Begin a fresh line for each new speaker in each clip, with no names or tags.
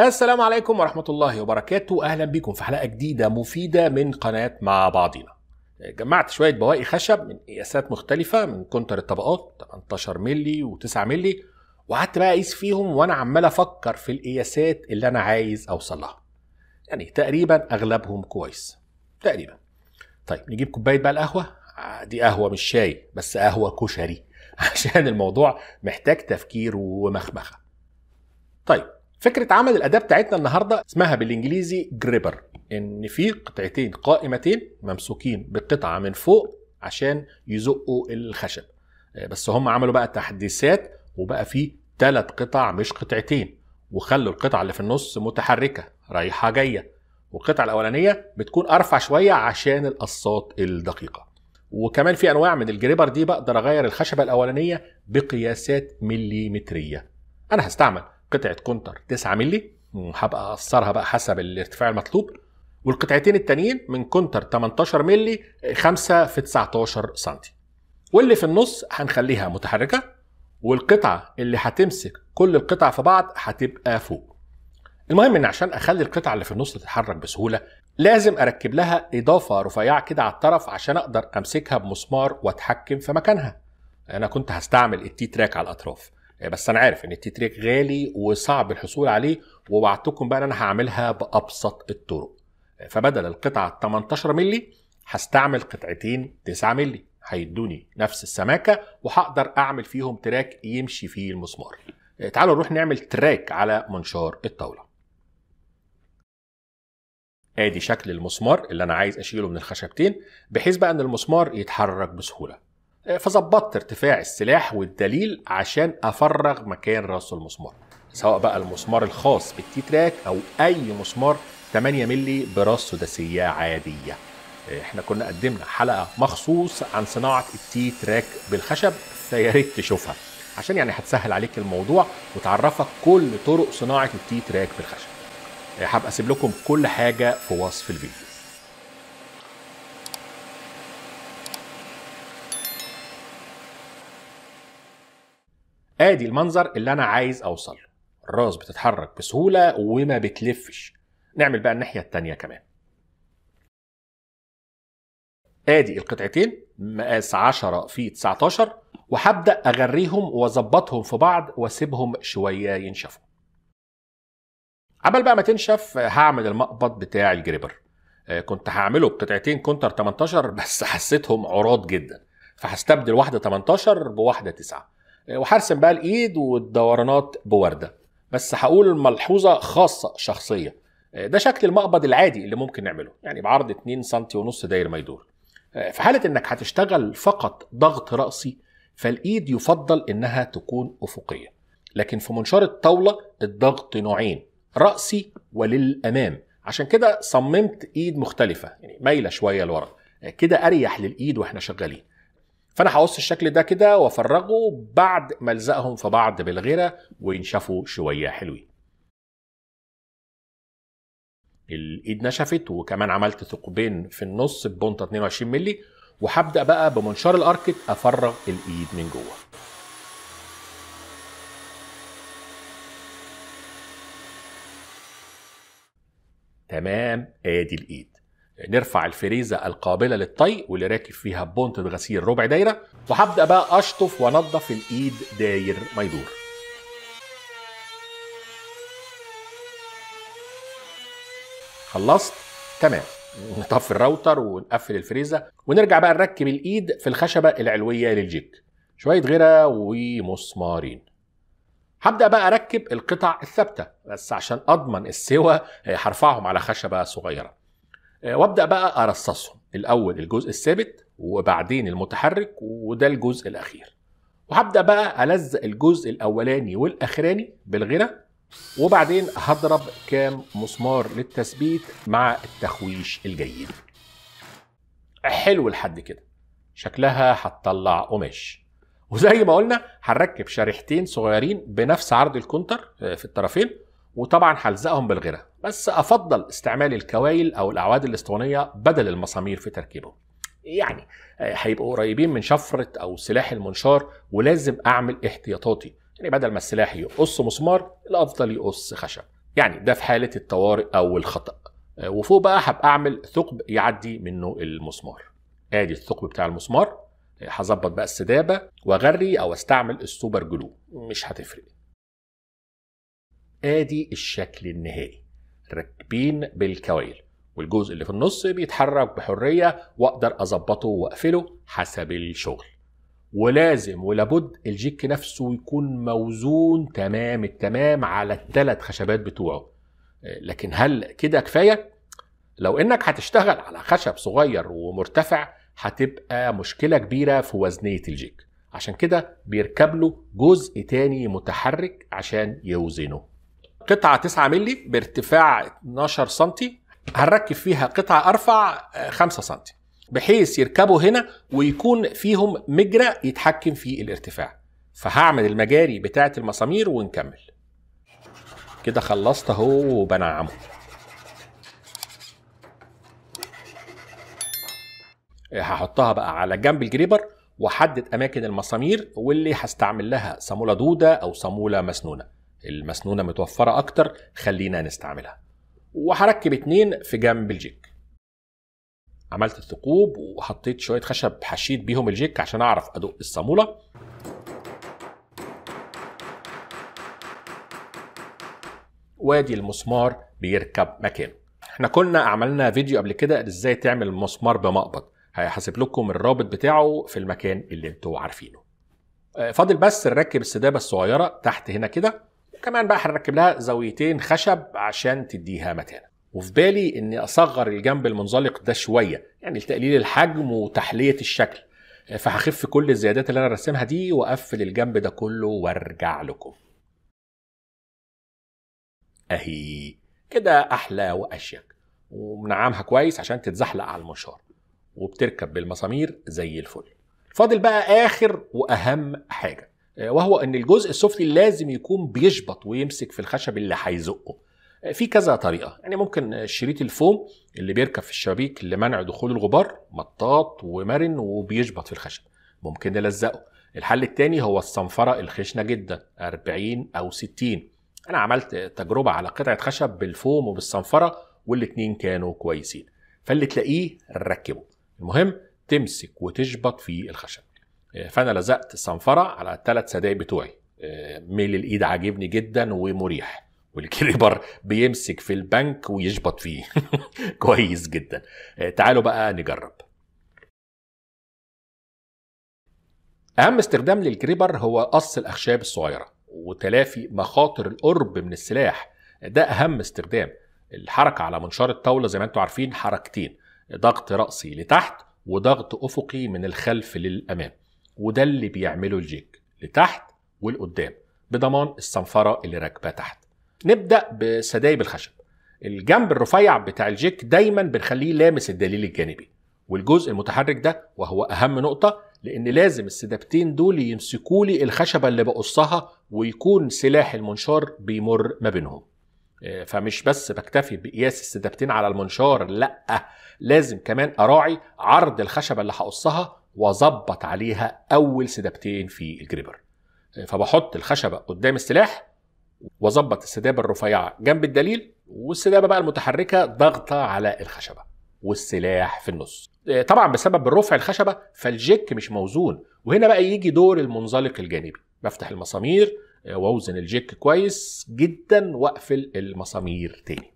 السلام عليكم ورحمة الله وبركاته أهلا بكم في حلقة جديدة مفيدة من قناة مع بعضنا جمعت شوية بواقي خشب من قياسات مختلفة من كونتر الطبقات 18 ملي و9 ملي وقعدت بقى اقيس فيهم وانا عمال افكر في القياسات اللي انا عايز اوصل لها يعني تقريبا اغلبهم كويس تقريبا طيب نجيب كوبايه بقى القهوه دي قهوه مش شاي بس قهوه كشري عشان الموضوع محتاج تفكير ومخمخه طيب فكره عمل الاداه بتاعتنا النهارده اسمها بالانجليزي جريبر ان في قطعتين قائمتين ممسوكين بالقطعه من فوق عشان يزقوا الخشب آه، بس هم عملوا بقى تحديثات وبقى في ثلاث قطع مش قطعتين وخلوا القطعه اللي في النص متحركه رايحه جايه والقطعه الاولانيه بتكون ارفع شويه عشان القصات الدقيقه وكمان في انواع من الجريبر دي بقدر اغير الخشبه الاولانيه بقياسات مليمتريه انا هستعمل قطعه كونتر 9 مللي وهبقى اقصرها بقى حسب الارتفاع المطلوب والقطعتين التانيين من كونتر 18 مللي 5 في 19 سم واللي في النص هنخليها متحركه والقطعه اللي هتمسك كل القطع في بعض هتبقى فوق المهم ان عشان اخلي القطعه اللي في النص تتحرك بسهوله لازم اركب لها اضافه رفيعه كده على الطرف عشان اقدر امسكها بمسمار واتحكم في مكانها انا كنت هستعمل التي تراك على الاطراف آه، بس انا عارف ان التتريك غالي وصعب الحصول عليه ووعدتكم بقى ان انا هعملها بابسط الطرق آه، فبدل القطعه 18 مللي هستعمل قطعتين 9 مللي هيدوني نفس السماكه وهقدر اعمل فيهم تراك يمشي فيه المسمار آه، تعالوا نروح نعمل تراك على منشار الطاوله ادي شكل المسمار اللي انا عايز اشيله من الخشبتين بحيث بقى ان المسمار يتحرك بسهوله فظبطت ارتفاع السلاح والدليل عشان افرغ مكان راس المسمار سواء بقى المسمار الخاص بالتي تراك او اي مسمار 8 مللي براس سداسيه عاديه آه، احنا كنا قدمنا حلقه مخصوص عن صناعه التي تراك بالخشب فيا ريت تشوفها عشان يعني هتسهل عليك الموضوع وتعرفك كل طرق صناعه التي تراك بالخشب آه، هبقى اسيب لكم كل حاجه في وصف الفيديو ادي المنظر اللي انا عايز اوصل له الراس بتتحرك بسهوله وما بتلفش نعمل بقى الناحيه التانيه كمان ادي القطعتين مقاس 10 في 19 وهبدا اغريهم واظبطهم في بعض واسيبهم شويه ينشفوا عبال بقى ما تنشف هعمل المقبض بتاع الجريبر آه، كنت هعمله بقطعتين كونتر 18 بس حسيتهم عراض جدا فهستبدل واحده 18 بواحده 9 وهرسم بقى الايد والدورانات بورده بس هقول ملحوظه خاصه شخصيه آه، ده شكل المقبض العادي اللي ممكن نعمله يعني بعرض 2 سم ونص داير ما يدور آه، في حاله انك هتشتغل فقط ضغط راسي فالايد يفضل انها تكون افقيه لكن في منشار الطاوله الضغط نوعين راسي وللامام عشان كده صممت ايد مختلفه يعني مايله شويه لورا آه، كده اريح للايد واحنا شغالين فانا هقص الشكل ده كده وافرغه بعد ما الزقهم في بعض بالغيره وينشفوا شويه حلوين الايد نشفت وكمان عملت ثقبين في النص ببنطه 22 مللي وهبدا بقى بمنشار الاركت افرغ الايد من جوه تمام ادي الايد نرفع الفريزة القابلة للطي واللي راكب فيها بونت غسيل ربع دايرة وهبدأ بقى أشطف وأنضف الإيد داير ما يدور خلصت تمام نطفي الراوتر ونقفل الفريزة ونرجع بقى نركب الإيد في الخشبة العلوية للجيك شوية غيرة ومسمارين هبدأ بقى أركب القطع الثابتة بس عشان أضمن السوا هرفعهم على خشبة صغيرة آه، وابدا بقى ارصصهم الاول الجزء الثابت وبعدين المتحرك وده الجزء الاخير وهبدا بقى الزق الجزء الاولاني والاخراني بالغنى وبعدين هضرب كام مسمار للتثبيت مع التخويش الجيد حلو لحد كده شكلها هتطلع قماش وزي ما قلنا هنركب شريحتين صغيرين بنفس عرض الكونتر آه، في الطرفين وطبعا هلزقهم بالغرة بس افضل استعمال الكوايل او الاعواد الاسطوانيه بدل المسامير في تركيبهم يعني آه، هيبقوا قريبين من شفره او سلاح المنشار ولازم اعمل احتياطاتي يعني بدل ما السلاح يقص مسمار الافضل يقص خشب يعني ده في حاله الطوارئ او الخطا آه، وفوق بقى هبقى اعمل ثقب يعدي منه المسمار ادي الثقب بتاع المسمار آه، هظبط بقى السدابه واغري او استعمل السوبر جلو مش هتفرق ادي الشكل النهائي راكبين بالكوائل والجزء اللي في النص بيتحرك بحريه واقدر اظبطه واقفله حسب الشغل ولازم ولابد الجيك نفسه يكون موزون تمام التمام على الثلاث خشبات بتوعه آه، لكن هل كده كفايه لو انك هتشتغل على خشب صغير ومرتفع هتبقى مشكله كبيره في وزنيه الجيك عشان كده بيركب له جزء تاني متحرك عشان يوزنه قطعه 9 مللي بارتفاع 12 سم هنركب فيها قطعه ارفع 5 آه، سم بحيث يركبوا هنا ويكون فيهم مجرى يتحكم في الارتفاع فهعمل المجاري بتاعه المسامير ونكمل كده خلصت اهو وبنعمه هحطها بقى على جنب الجريبر وحدد اماكن المسامير واللي هستعمل لها صاموله دوده او صاموله مسنونه المسنونه متوفره اكتر خلينا نستعملها وهركب اتنين في جنب الجيك عملت الثقوب وحطيت شويه خشب حشيت بيهم الجيك عشان اعرف ادق الصاموله وادي المسمار بيركب مكانه احنا كنا عملنا فيديو قبل كده ازاي تعمل مسمار بمقبض هيحاسب لكم الرابط بتاعه في المكان اللي انتوا عارفينه آه، فاضل بس نركب السدابه الصغيره تحت هنا كده كمان بقى هنركب لها زاويتين خشب عشان تديها متانه وفي بالي اني اصغر الجنب المنزلق ده شويه يعني لتقليل الحجم وتحليه الشكل فهخف كل الزيادات اللي انا رسمها دي واقفل الجنب ده كله وارجع لكم اهي كده احلى واشيك ومنعمها كويس عشان تتزحلق على المنشار وبتركب بالمسامير زي الفل فاضل بقى اخر واهم حاجه آه، وهو ان الجزء السفلي لازم يكون بيشبط ويمسك في الخشب اللي هيزقه آه، في كذا طريقه يعني ممكن آه، شريط الفوم اللي بيركب في الشبابيك لمنع دخول الغبار مطاط ومرن وبيشبط في الخشب ممكن نلزقه الحل الثاني هو الصنفره الخشنه جدا 40 او 60 انا عملت تجربه على قطعه خشب بالفوم وبالصنفره والاتنين كانوا كويسين فاللي تلاقيه ركبه المهم تمسك وتشبط في الخشب فانا لزقت الصنفره على الثلاث سدايق بتوعي آه، ميل الايد عاجبني جدا ومريح والكليبر بيمسك في البنك ويشبط فيه كويس جدا آه، تعالوا بقى نجرب اهم استخدام للكريبر هو قص الاخشاب الصغيره وتلافي مخاطر القرب من السلاح ده اهم استخدام الحركه على منشار الطاوله زي ما انتم عارفين حركتين ضغط راسي لتحت وضغط افقي من الخلف للامام وده اللي بيعمله الجيك لتحت ولقدام بضمان الصنفره اللي راكبه تحت نبدا بسدايب الخشب الجنب الرفيع بتاع الجيك دايما بنخليه لامس الدليل الجانبي والجزء المتحرك ده وهو اهم نقطه لان لازم السدابتين دول يمسكوا لي الخشبه اللي بقصها ويكون سلاح المنشار بيمر ما بينهم آه، فمش بس بكتفي بقياس السدابتين على المنشار لا لازم كمان اراعي عرض الخشبه اللي هقصها واظبط عليها اول سدابتين في الجريبر فبحط الخشبه قدام السلاح واظبط السدابه الرفيعه جنب الدليل والسدابه بقى المتحركه ضاغطه على الخشبه والسلاح في النص آه، طبعا بسبب رفع الخشبه فالجيك مش موزون وهنا بقى يجي دور المنزلق الجانبي بفتح المسامير آه، واوزن الجيك كويس جدا واقفل المسامير تاني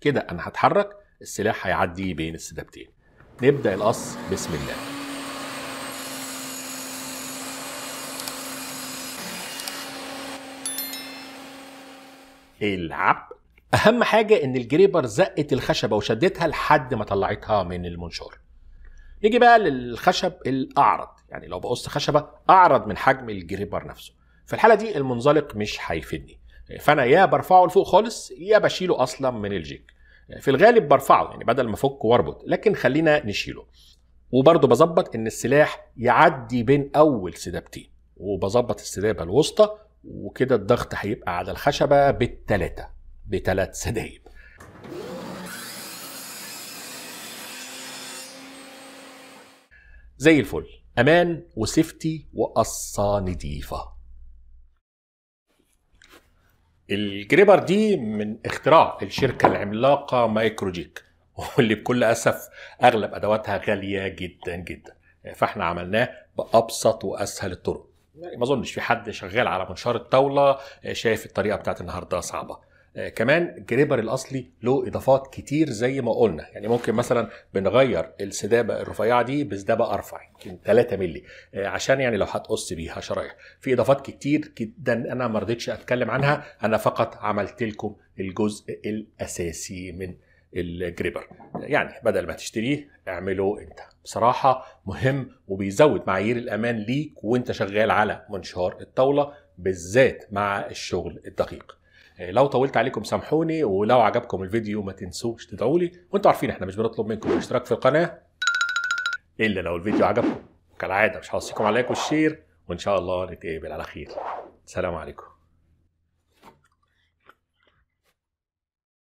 كده انا هتحرك السلاح هيعدي بين السدابتين نبدا القص بسم الله العب اهم حاجه ان الجريبر زقت الخشبه وشدتها لحد ما طلعتها من المنشار نيجي بقى للخشب الاعرض يعني لو بقص خشبه اعرض من حجم الجريبر نفسه في الحاله دي المنزلق مش هيفيدني فانا يا برفعه لفوق خالص يا بشيله اصلا من الجيك في الغالب برفعه يعني بدل ما افك واربط لكن خلينا نشيله وبرضه بظبط ان السلاح يعدي بين اول سدابتين وبظبط السدابه الوسطى وكده الضغط هيبقى على الخشبة بالتلاتة بتلات سدايب زي الفل أمان وسيفتي وقصة نضيفة الجريبر دي من اختراع الشركة العملاقة مايكروجيك واللي بكل أسف أغلب أدواتها غالية جدا جدا فاحنا عملناه بأبسط وأسهل الطرق ما اظنش في حد شغال على منشار الطاوله آه، شايف الطريقه بتاعت النهارده صعبه آه، كمان جريبر الاصلي له اضافات كتير زي ما قلنا يعني ممكن مثلا بنغير السدابه الرفيعه دي بسدابه ارفع يمكن 3 مللي آه، عشان يعني لو هتقص بيها شرايح في اضافات كتير جدا انا ما رضيتش اتكلم عنها انا فقط عملت لكم الجزء الاساسي من الجريبر يعني بدل ما تشتريه اعمله انت بصراحة مهم وبيزود معايير الأمان ليك وأنت شغال على منشار الطاولة بالذات مع الشغل الدقيق آه، لو طولت عليكم سامحوني ولو عجبكم الفيديو ما تنسوش تدعوا لي وانتوا عارفين احنا مش بنطلب منكم الاشتراك في القناة الا لو الفيديو عجبكم كالعادة مش هوصيكم على لايك والشير وان شاء الله نتقابل على خير سلام عليكم